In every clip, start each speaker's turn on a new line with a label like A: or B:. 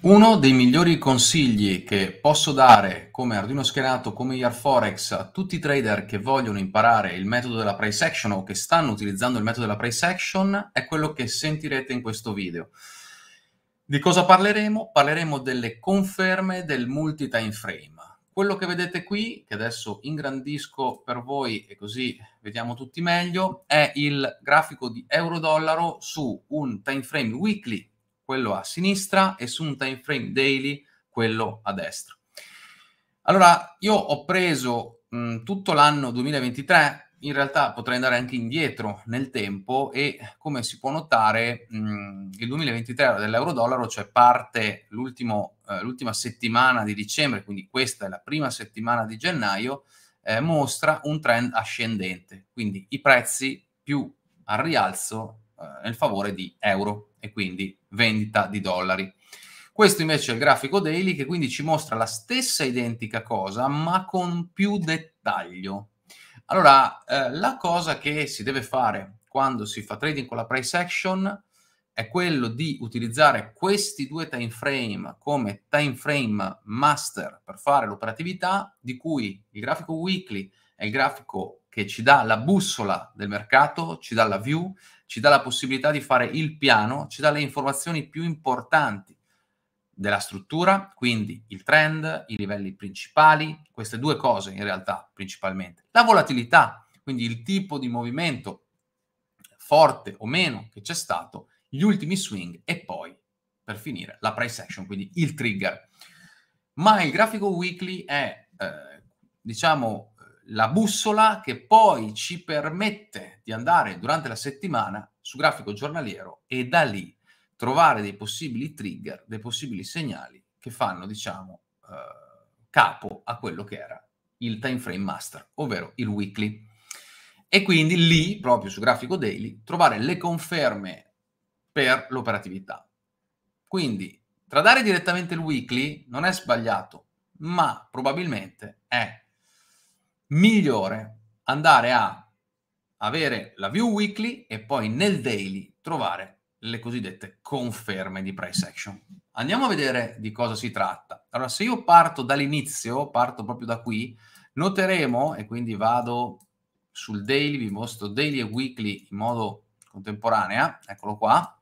A: Uno dei migliori consigli che posso dare come Arduino schienato, come IRForex, a tutti i trader che vogliono imparare il metodo della price action o che stanno utilizzando il metodo della price action è quello che sentirete in questo video. Di cosa parleremo? Parleremo delle conferme del multi-time frame. Quello che vedete qui, che adesso ingrandisco per voi e così vediamo tutti meglio, è il grafico di euro-dollaro su un time frame weekly quello a sinistra e su un time frame daily quello a destra. Allora, io ho preso mh, mm, tutto l'anno 2023, in realtà potrei andare anche indietro nel tempo e come si può notare mh, mm, il 2023 dell'euro-dollaro, cioè parte eh, l'ultima settimana di dicembre, quindi questa è la prima settimana di gennaio, eh, mostra un trend ascendente, quindi i prezzi più al rialzo eh, nel favore di euro e quindi vendita di dollari. Questo invece è il grafico daily che quindi ci mostra la stessa identica cosa ma con più dettaglio. Allora, eh, la cosa che si deve fare quando si fa trading con la price action è quello di utilizzare questi due time frame come time frame master per fare l'operatività di cui il grafico weekly e il grafico che ci dà la bussola del mercato, ci dà la view, ci dà la possibilità di fare il piano, ci dà le informazioni più importanti della struttura, quindi il trend, i livelli principali, queste due cose in realtà principalmente. La volatilità, quindi il tipo di movimento forte o meno che c'è stato, gli ultimi swing e poi, per finire, la price action, quindi il trigger. Ma il grafico weekly è, eh, diciamo, la bussola che poi ci permette di andare durante la settimana su grafico giornaliero e da lì trovare dei possibili trigger, dei possibili segnali che fanno, diciamo, eh, capo a quello che era il time frame master, ovvero il weekly. E quindi lì, proprio su grafico daily, trovare le conferme per l'operatività. Quindi tradare direttamente il weekly non è sbagliato, ma probabilmente è migliore andare a avere la view weekly e poi nel daily trovare le cosiddette conferme di price action. Andiamo a vedere di cosa si tratta. Allora, se io parto dall'inizio, parto proprio da qui, noteremo, e quindi vado sul daily, vi mostro daily e weekly in modo contemporanea, eccolo qua,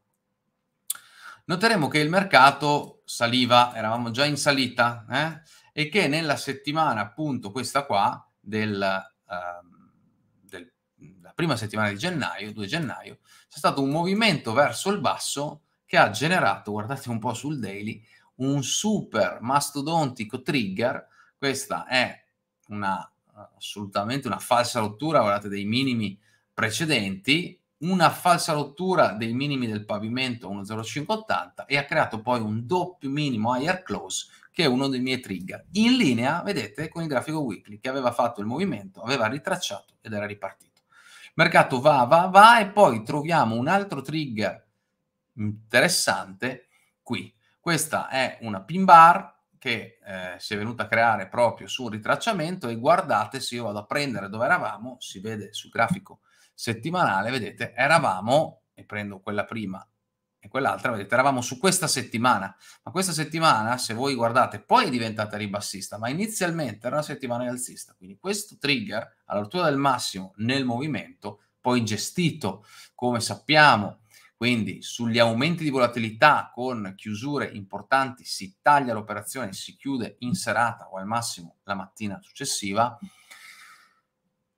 A: noteremo che il mercato saliva, eravamo già in salita, eh? e che nella settimana, appunto, questa qua, della, uh, del, ehm, prima settimana di gennaio, 2 gennaio, c'è stato un movimento verso il basso che ha generato, guardate un po' sul daily, un super mastodontico trigger. Questa è una, assolutamente una falsa rottura, guardate, dei minimi precedenti, una falsa rottura dei minimi del pavimento 1.0580 e ha creato poi un doppio minimo higher close che è uno dei miei trigger. In linea, vedete, con il grafico weekly che aveva fatto il movimento, aveva ritracciato ed era ripartito. Il mercato va, va, va e poi troviamo un altro trigger interessante qui. Questa è una pin bar che eh, si è venuta a creare proprio su un ritracciamento e guardate se io vado a prendere dove eravamo, si vede sul grafico settimanale, vedete, eravamo, e prendo quella prima e quell'altra, vedete, eravamo su questa settimana, ma questa settimana, se voi guardate, poi è diventata ribassista, ma inizialmente era una settimana rialzista, quindi questo trigger all'altura del massimo nel movimento, poi gestito, come sappiamo, quindi sugli aumenti di volatilità con chiusure importanti si taglia l'operazione, si chiude in serata o al massimo la mattina successiva,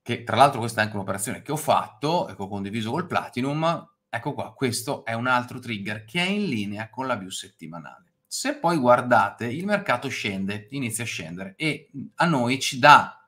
A: che tra l'altro questa è anche un'operazione che ho fatto e che ho condiviso col Platinum, Ecco qua, questo è un altro trigger che è in linea con la view settimanale. Se poi guardate, il mercato scende, inizia a scendere e a noi ci dà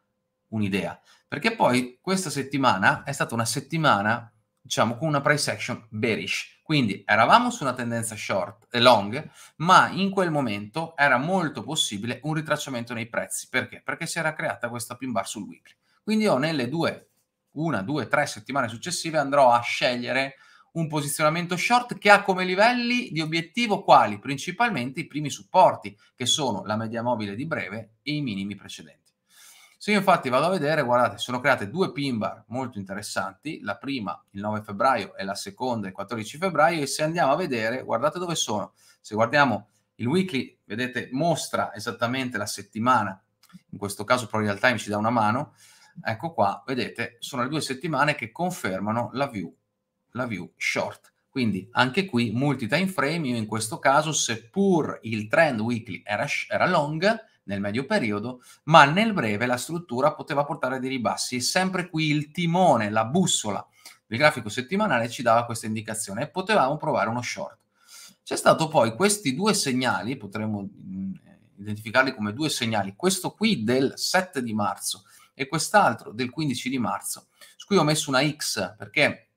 A: un'idea, perché poi questa settimana è stata una settimana, diciamo, con una price action bearish. Quindi eravamo su una tendenza short e eh, long, ma in quel momento era molto possibile un ritracciamento nei prezzi. Perché? Perché si era creata questa pin bar sul weekly. Quindi io nelle due, una, due, tre settimane successive andrò a scegliere un posizionamento short che ha come livelli di obiettivo quali? Principalmente i primi supporti, che sono la media mobile di breve e i minimi precedenti. Se io infatti vado a vedere, guardate, sono create due pin bar molto interessanti, la prima il 9 febbraio e la seconda il 14 febbraio, e se andiamo a vedere, guardate dove sono. Se guardiamo il weekly, vedete, mostra esattamente la settimana, in questo caso Pro Real Time ci dà una mano, ecco qua, vedete, sono le due settimane che confermano la view la view short. Quindi anche qui multi time frame, io in questo caso seppur il trend weekly era, era long nel medio periodo, ma nel breve la struttura poteva portare dei ribassi e sempre qui il timone, la bussola del grafico settimanale ci dava questa indicazione e potevamo provare uno short. C'è stato poi questi due segnali, potremmo mm, identificarli come due segnali, questo qui del 7 di marzo e quest'altro del 15 di marzo, su cui ho messo una X perché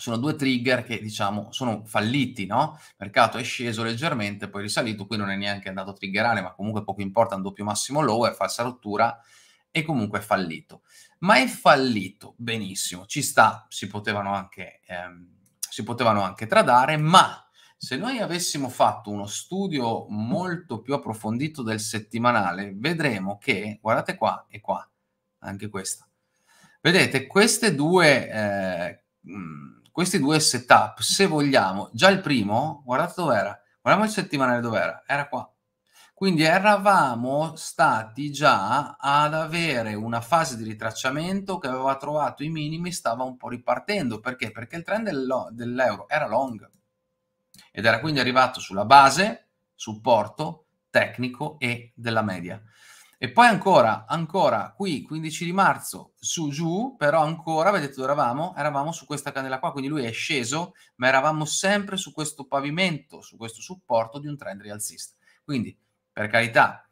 A: sono due trigger che diciamo sono falliti, no? Il mercato è sceso leggermente, poi è risalito, qui non è neanche andato a triggerare, ma comunque poco importa, un doppio massimo lower, falsa rottura e comunque è fallito. Ma è fallito, benissimo, ci sta, si potevano anche, ehm, si potevano anche tradare, ma se noi avessimo fatto uno studio molto più approfondito del settimanale, vedremo che, guardate qua e qua, anche questa. Vedete, queste due... Eh, questi due setup, se vogliamo, già il primo, guardate dov'era, guardiamo il settimanale dov'era, era qua. Quindi eravamo stati già ad avere una fase di ritracciamento che aveva trovato i minimi, stava un po' ripartendo. Perché? Perché il trend dell'euro era long ed era quindi arrivato sulla base, supporto tecnico e della media. E poi ancora, ancora qui 15 di marzo su giù, però ancora, vedete dove eravamo? Eravamo su questa candela qua, quindi lui è sceso, ma eravamo sempre su questo pavimento, su questo supporto di un trend rialzista. Quindi, per carità,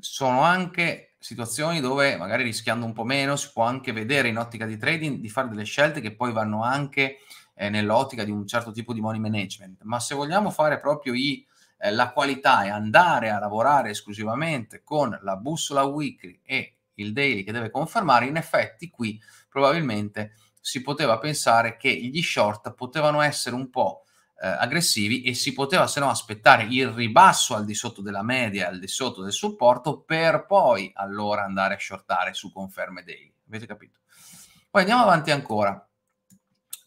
A: sono anche situazioni dove magari rischiando un po' meno si può anche vedere in ottica di trading di fare delle scelte che poi vanno anche eh, nell'ottica di un certo tipo di money management. Ma se vogliamo fare proprio i eh, la qualità e andare a lavorare esclusivamente con la bussola weekly e il daily che deve confermare, in effetti qui probabilmente si poteva pensare che gli short potevano essere un po' eh, aggressivi e si poteva se no aspettare il ribasso al di sotto della media, al di sotto del supporto, per poi allora andare a shortare su conferme daily. Avete capito? Poi andiamo avanti ancora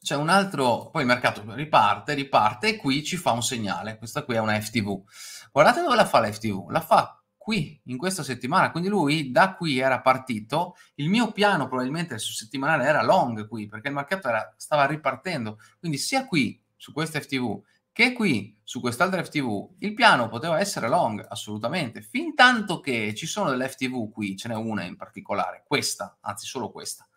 A: c'è un altro, poi il mercato riparte, riparte e qui ci fa un segnale. Questa qui è una FTV. Guardate dove la fa la FTV, la fa qui in questa settimana, quindi lui da qui era partito, il mio piano probabilmente sul settimanale era long qui, perché il mercato era, stava ripartendo, quindi sia qui su questa FTV che qui su quest'altra FTV il piano poteva essere long, assolutamente, fin tanto che ci sono delle FTV qui, ce n'è una in particolare, questa, anzi solo questa,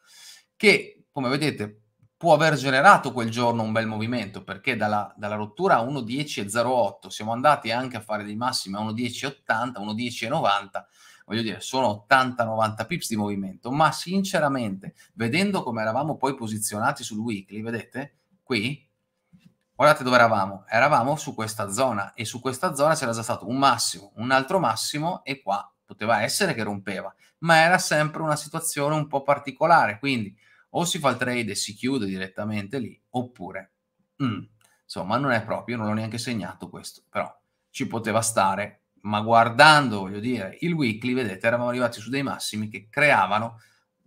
A: che come vedete può aver generato quel giorno un bel movimento, perché dalla, dalla rottura a 1.10.08 siamo andati anche a fare dei massimi a 1.10.80, 1.10.90, voglio dire, sono 80-90 pips di movimento, ma sinceramente, vedendo come eravamo poi posizionati sul weekly, vedete, qui, guardate dove eravamo, eravamo su questa zona e su questa zona c'era già stato un massimo, un altro massimo e qua poteva essere che rompeva, ma era sempre una situazione un po' particolare, quindi o si fa il trade e si chiude direttamente lì, oppure, mm, insomma, non è proprio, non l'ho neanche segnato questo, però ci poteva stare, ma guardando, voglio dire, il weekly, vedete, eravamo arrivati su dei massimi che creavano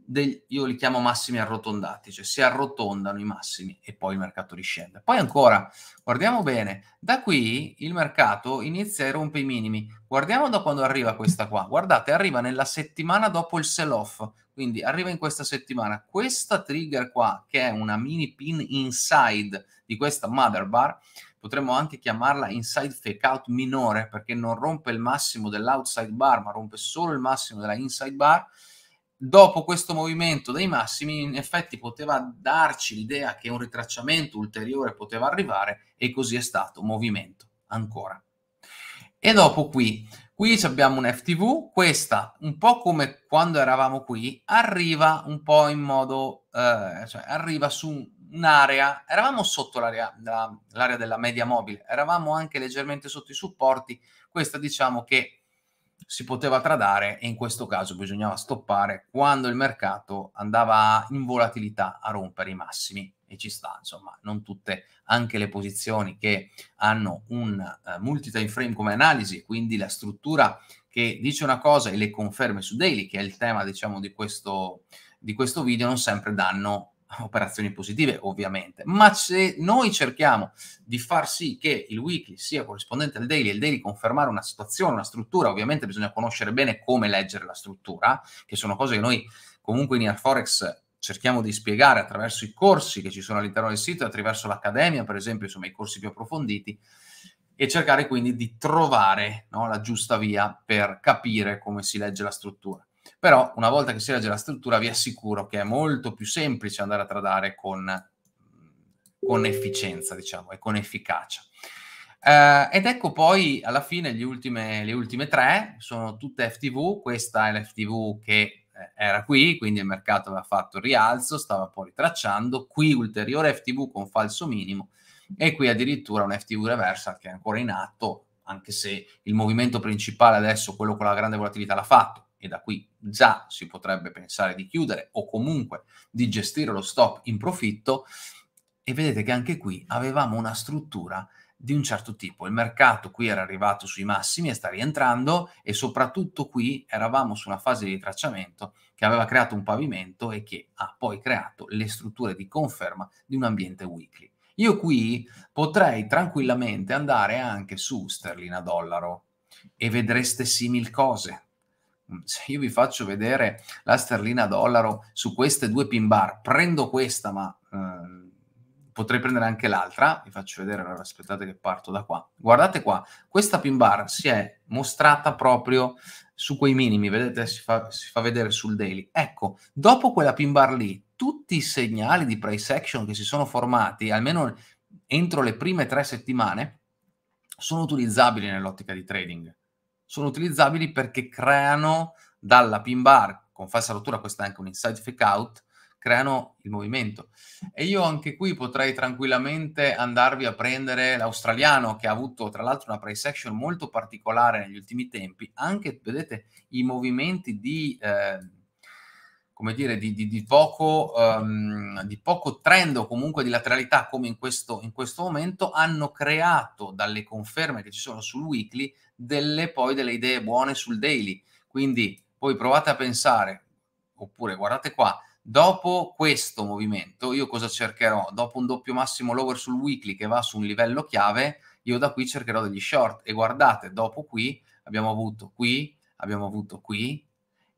A: degli, io li chiamo massimi arrotondati, cioè si arrotondano i massimi e poi il mercato riscende. Poi ancora, guardiamo bene, da qui il mercato inizia e rompe i minimi. Guardiamo da quando arriva questa qua. Guardate, arriva nella settimana dopo il sell-off, quindi arriva in questa settimana. Questa trigger qua, che è una mini pin inside di questa mother bar, potremmo anche chiamarla inside fake out minore, perché non rompe il massimo dell'outside bar, ma rompe solo il massimo della inside bar dopo questo movimento dei massimi in effetti poteva darci l'idea che un ritracciamento ulteriore poteva arrivare e così è stato, movimento ancora. E dopo qui, qui abbiamo un FTV, questa un po' come quando eravamo qui, arriva un po' in modo, eh, cioè arriva su un'area, eravamo sotto l'area, l'area della media mobile, eravamo anche leggermente sotto i supporti, questa diciamo che si poteva tradare e in questo caso bisognava stoppare quando il mercato andava in volatilità a rompere i massimi e ci sta, insomma, non tutte, anche le posizioni che hanno un uh, multi-time frame come analisi, quindi la struttura che dice una cosa e le conferme su daily, che è il tema, diciamo, di questo, di questo video, non sempre danno operazioni positive, ovviamente, ma se noi cerchiamo di far sì che il weekly sia corrispondente al daily e il daily confermare una situazione, una struttura, ovviamente bisogna conoscere bene come leggere la struttura, che sono cose che noi comunque in Air Forex cerchiamo di spiegare attraverso i corsi che ci sono all'interno del sito, attraverso l'accademia, per esempio, insomma, i corsi più approfonditi, e cercare quindi di trovare no, la giusta via per capire come si legge la struttura però una volta che si legge la struttura vi assicuro che è molto più semplice andare a tradare con, mm, con efficienza, diciamo, e con efficacia. Eh, ed ecco poi alla fine ultime, le ultime tre, sono tutte FTV, questa è l'FTV che eh, era qui, quindi il mercato aveva fatto il rialzo, stava poi ritracciando, qui ulteriore FTV con falso minimo e qui addirittura un FTV reversal che è ancora in atto, anche se il movimento principale adesso, quello con la grande volatilità, l'ha fatto, e da qui già si potrebbe pensare di chiudere o comunque di gestire lo stop in profitto e vedete che anche qui avevamo una struttura di un certo tipo. Il mercato qui era arrivato sui massimi e sta rientrando e soprattutto qui eravamo su una fase di tracciamento che aveva creato un pavimento e che ha poi creato le strutture di conferma di un ambiente weekly. Io qui potrei tranquillamente andare anche su sterlina dollaro e vedreste simil cose. Mm, se io vi faccio vedere la sterlina dollaro su queste due pin bar, prendo questa, ma eh, potrei prendere anche l'altra, vi faccio vedere, allora aspettate che parto da qua. Guardate qua, questa pin bar si è mostrata proprio su quei minimi, vedete, si fa, si fa vedere sul daily. Ecco, dopo quella pin bar lì, tutti i segnali di price action che si sono formati, almeno entro le prime tre settimane, sono utilizzabili nell'ottica di trading sono utilizzabili perché creano dalla pin bar, con falsa rottura, questo è anche un inside fake out, creano il movimento. E io anche qui potrei tranquillamente andarvi a prendere l'australiano che ha avuto tra l'altro una price action molto particolare negli ultimi tempi, anche vedete i movimenti di eh, come dire, di, di, di, poco, um, di, poco, trend o comunque di lateralità come in questo, in questo, momento, hanno creato dalle conferme che ci sono sul weekly delle, poi delle idee buone sul daily. Quindi poi provate a pensare, oppure guardate qua, dopo questo movimento io cosa cercherò? Dopo un doppio massimo lower sul weekly che va su un livello chiave, io da qui cercherò degli short. E guardate, dopo qui abbiamo avuto qui, abbiamo avuto qui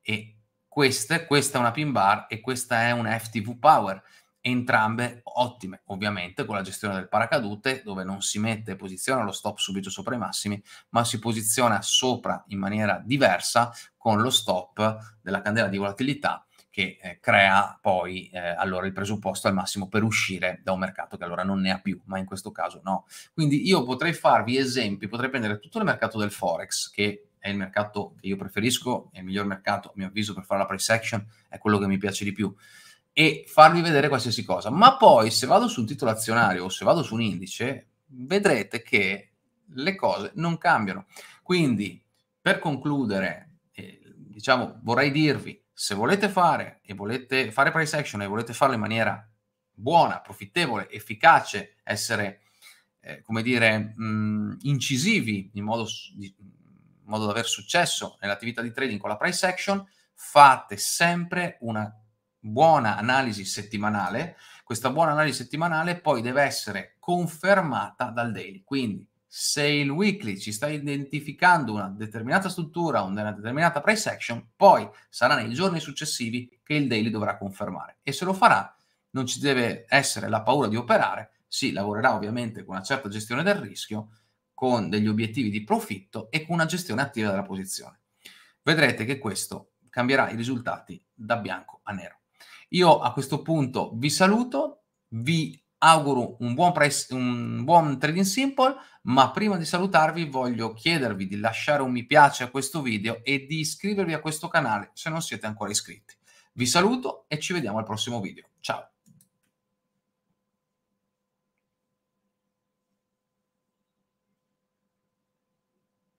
A: e queste, questa è una pin bar e questa è una FTV Power, entrambe ottime, ovviamente con la gestione del paracadute dove non si mette posiziona lo stop subito sopra i massimi, ma si posiziona sopra in maniera diversa con lo stop della candela di volatilità che eh, crea poi eh, allora il presupposto al massimo per uscire da un mercato che allora non ne ha più, ma in questo caso no. Quindi io potrei farvi esempi, potrei prendere tutto il mercato del Forex che è il mercato che io preferisco, è il miglior mercato, a mio avviso, per fare la price action, è quello che mi piace di più, e farvi vedere qualsiasi cosa. Ma poi se vado su un titolo azionario o se vado su un indice, vedrete che le cose non cambiano. Quindi, per concludere, eh, diciamo, vorrei dirvi, se volete fare e volete fare price action e volete farlo in maniera buona, profittevole, efficace, essere, eh, come dire, mh, mm, incisivi in modo di, in modo da aver successo nell'attività di trading con la price action, fate sempre una buona analisi settimanale. Questa buona analisi settimanale poi deve essere confermata dal daily. Quindi se il weekly ci sta identificando una determinata struttura, una determinata price action, poi sarà nei giorni successivi che il daily dovrà confermare. E se lo farà, non ci deve essere la paura di operare, si lavorerà ovviamente con una certa gestione del rischio, con degli obiettivi di profitto e con una gestione attiva della posizione. Vedrete che questo cambierà i risultati da bianco a nero. Io a questo punto vi saluto, vi auguro un buon, price, un buon trading simple, ma prima di salutarvi voglio chiedervi di lasciare un mi piace a questo video e di iscrivervi a questo canale se non siete ancora iscritti. Vi saluto e ci vediamo al prossimo video. Ciao!